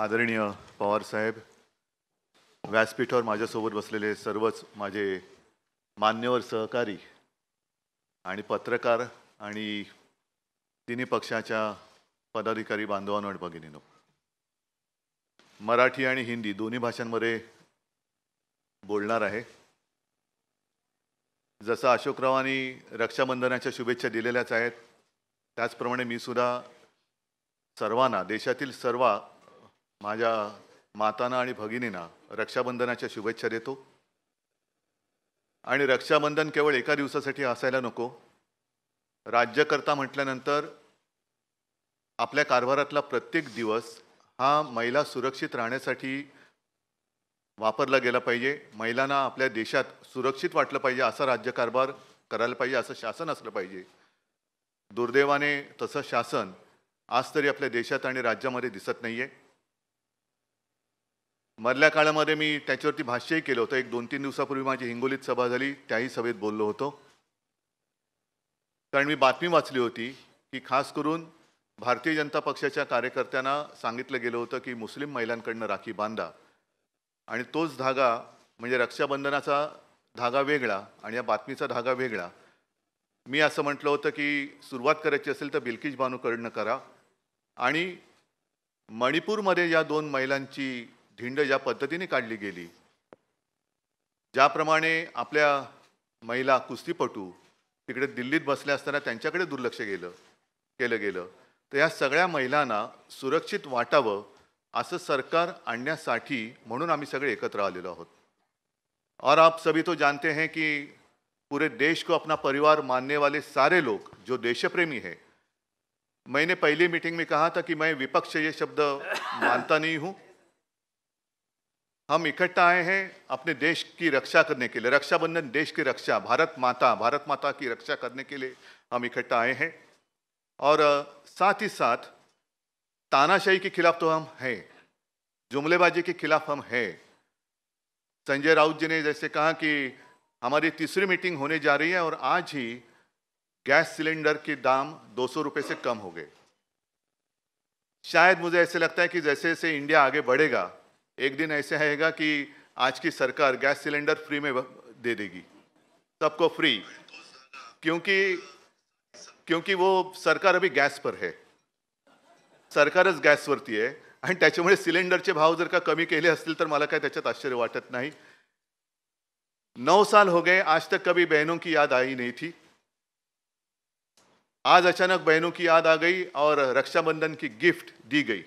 आदरणीय पवारसाहेब व्यासपीठावर माझ्यासोबत बसलेले सर्वच माझे मान्यवर सहकारी आणि पत्रकार आणि तिन्ही पक्षाच्या पदाधिकारी बांधवांवर आणि भगिनीनो मराठी आणि हिंदी दोन्ही भाषांमध्ये बोलणार आहे जसं अशोकरावांनी रक्षाबंधनाच्या शुभेच्छा दिलेल्याच आहेत त्याचप्रमाणे मी सुद्धा सर्वांना देशातील सर्व माझ्या मातांना आणि भगिनींना रक्षाबंधनाच्या शुभेच्छा देतो आणि रक्षाबंधन केवळ एका दिवसासाठी असायला नको राज्यकर्ता म्हटल्यानंतर आपल्या कारभारातला प्रत्येक दिवस हा महिला सुरक्षित राहण्यासाठी वापरला गेला पाहिजे महिलांना आपल्या देशात सुरक्षित वाटलं पाहिजे असा राज्यकारभार करायला पाहिजे असं शासन असलं पाहिजे दुर्दैवाने तसं शासन आज तरी आपल्या देशात आणि राज्यामध्ये दिसत नाही आहे मधल्या काळामध्ये मी त्याच्यावरती भाष्यही केलं होतं एक दोन तीन दिवसापूर्वी माझी हिंगोलीत सभा झाली त्याही सभेत बोललो होतो कारण मी बातमी वाचली होती की खास करून भारतीय जनता पक्षाच्या कार्यकर्त्यांना सांगितलं गेलं होतं की मुस्लिम महिलांकडनं राखी बांधा आणि तोच धागा म्हणजे रक्षाबंधनाचा धागा वेगळा आणि या बातमीचा धागा वेगळा मी असं म्हटलं होतं की सुरुवात करायची असेल तर बिल्किश बानूकडनं करा आणि मणिपूरमध्ये या दोन महिलांची धिंड ज्या पद्धतीने काढली गेली ज्याप्रमाणे आपल्या महिला कुस्तीपटू तिकडे दिल्लीत बसल्या असताना त्यांच्याकडे दुर्लक्ष केलं केलं गेलं तर या सगळ्या महिलांना सुरक्षित वाटावं असं सरकार आणण्यासाठी म्हणून आम्ही सगळे एकत्र आलेलो आहोत और आप सभी तो जानते हैं कि पूरे देश को अपना परिवार मानने वाले सारे लोग जो देशप्रेमी है मैंने पहिली मीटिंग में कहा था कि मैं विपक्ष ये शब्द मानता नहीं हूँ हम इकट्ठा आए हैं अपने देश की रक्षा करने के लिए रक्षाबंधन देश की रक्षा भारत माता भारत माता की रक्षा करने के लिए हम इकट्ठा आए हैं और साथ ही साथ तानाशाही के खिलाफ तो हम हैं जुमलेबाजी के खिलाफ हम हैं संजय राउत जी ने जैसे कहा कि हमारी तीसरी मीटिंग होने जा रही है और आज ही गैस सिलेंडर के दाम दो सौ रुपये से कम हो गए शायद मुझे ऐसे लगता है कि जैसे जैसे इंडिया आगे बढ़ेगा एक दिन ऐसे आएगा कि आज की सरकार गैस सिलेंडर फ्री में दे देगी सबको फ्री क्योंकि क्योंकि वो सरकार अभी गैस पर है सरकारच वरती है आणि त्याच्यामुळे सिलेंडरचे भाव जर का कमी केले असतील तर मला काय त्याच्यात आश्चर्य वाटत नाही नौ साल हो गए आज तक कभी बहनों की याद आई नहीं थी आज अचानक बहनों की याद आ गई और रक्षाबंधन की गिफ्ट दी गई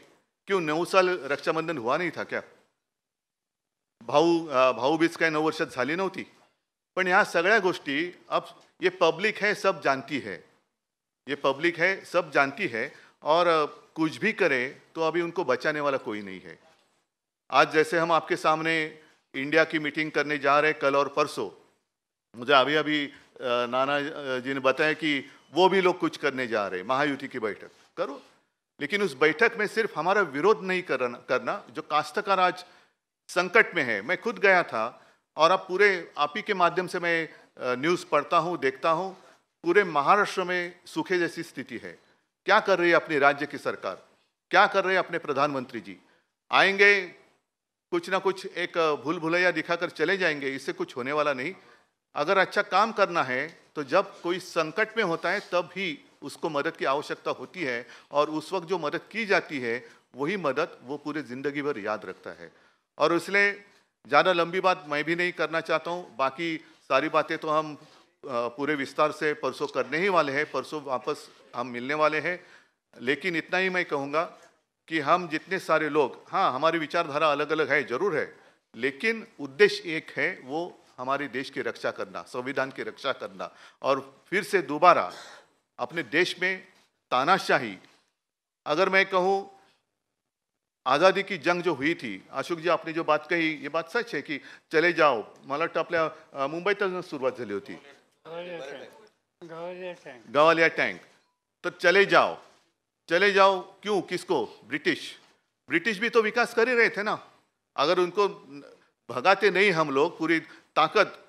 क्यों नौ साल रक्षाबंधन हुआ नहीं था क्या भाऊ भाऊबीज काय नौ वर्ष झाली नव्हती पण ह्या गोष्टी अब ये पब्लिक है सब जानती है ये पब्लिक है सब जानती है और कुछ भी करे तो अभी उनको बचाने वाला कोई नहीं है आज जैसे हम आपके सामने इंडिया की मीटिंग करने जा रहे कल और परसों मुझे अभी अभी नाना जी ने बताया कि वो भी लोग कुछ करने जा रहे महायुति की बैठक करो लेकिन उस बैठक में सिर्फ हमारा विरोध नहीं करना करना जो काश्तकार आज संकट में है मैं खुद गया था और अब पूरे आप ही के माध्यम से मैं न्यूज़ पढ़ता हूँ देखता हूँ पूरे महाराष्ट्र में सूखे जैसी स्थिति है क्या कर रही है अपने राज्य की सरकार क्या कर रहे हैं अपने प्रधानमंत्री जी आएंगे कुछ ना कुछ एक भूल भुलैया दिखाकर चले जाएंगे इससे कुछ होने वाला नहीं अगर अच्छा काम करना है तो जब कोई संकट में होता है तब ही उसको मदद की आवश्यकता होती है और उस वक्त जो मदद की जाती है वही मदद वो पूरे ज़िंदगी भर याद रखता है और इसलिए ज़्यादा लंबी बात मैं भी नहीं करना चाहता हूँ बाकी सारी बातें तो हम पूरे विस्तार से परसों करने ही वाले हैं परसों वापस हम मिलने वाले हैं लेकिन इतना ही मैं कहूँगा कि हम जितने सारे लोग हाँ हमारी विचारधारा अलग अलग है ज़रूर है लेकिन उद्देश्य एक है वो हमारे देश की रक्षा करना संविधान की रक्षा करना और फिर से दोबारा अपने देश में तानाशाही अगर मैं कहूँ आज़ादी की जंग जो हुई थी अशोक जी आपने जो बात कही ये बात सच है कि चले जाओ मला वाटतं आपल्या मुंबईतच सुरुवात झाली होती गवालिया टैंक तो चले जाओ चले जाओ क्यों किसको ब्रिटिश ब्रिटिश भी तो विकास कर ही रहे थे ना अगर उनको भगाते नहीं हम लोग पूरी ताकत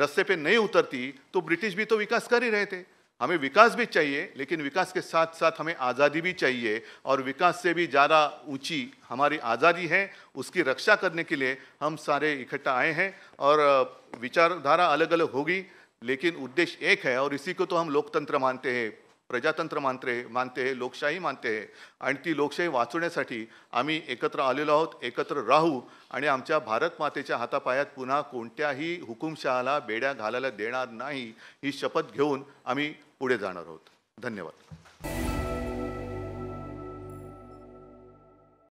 रस्ते पे नहीं उतरती तो ब्रिटिश भी तो विकास कर ही रहे थे हमें विकास भी चाहिए लेकिन विकास के साथ साथ हमें आज़ादी भी चाहिए और विकास से भी ज़्यादा ऊंची हमारी आज़ादी है उसकी रक्षा करने के लिए हम सारे इकट्ठा आए हैं और विचारधारा अलग अलग होगी लेकिन उद्देश्य एक है और इसी को तो हम लोकतंत्र मानते हैं प्रजातंत्र मानते मानते लोकशाही मानते आणि ती लोकशाही वाचवण्यासाठी आम्ही एकत्र आलेलो आहोत एकत्र राहू आणि आमच्या भारत मातेच्या हातापायात पुन्हा कोणत्याही हुकुमशहाला बेड्या घालायला देणार नाही ही शपथ घेऊन आम्ही पुढे जाणार आहोत धन्यवाद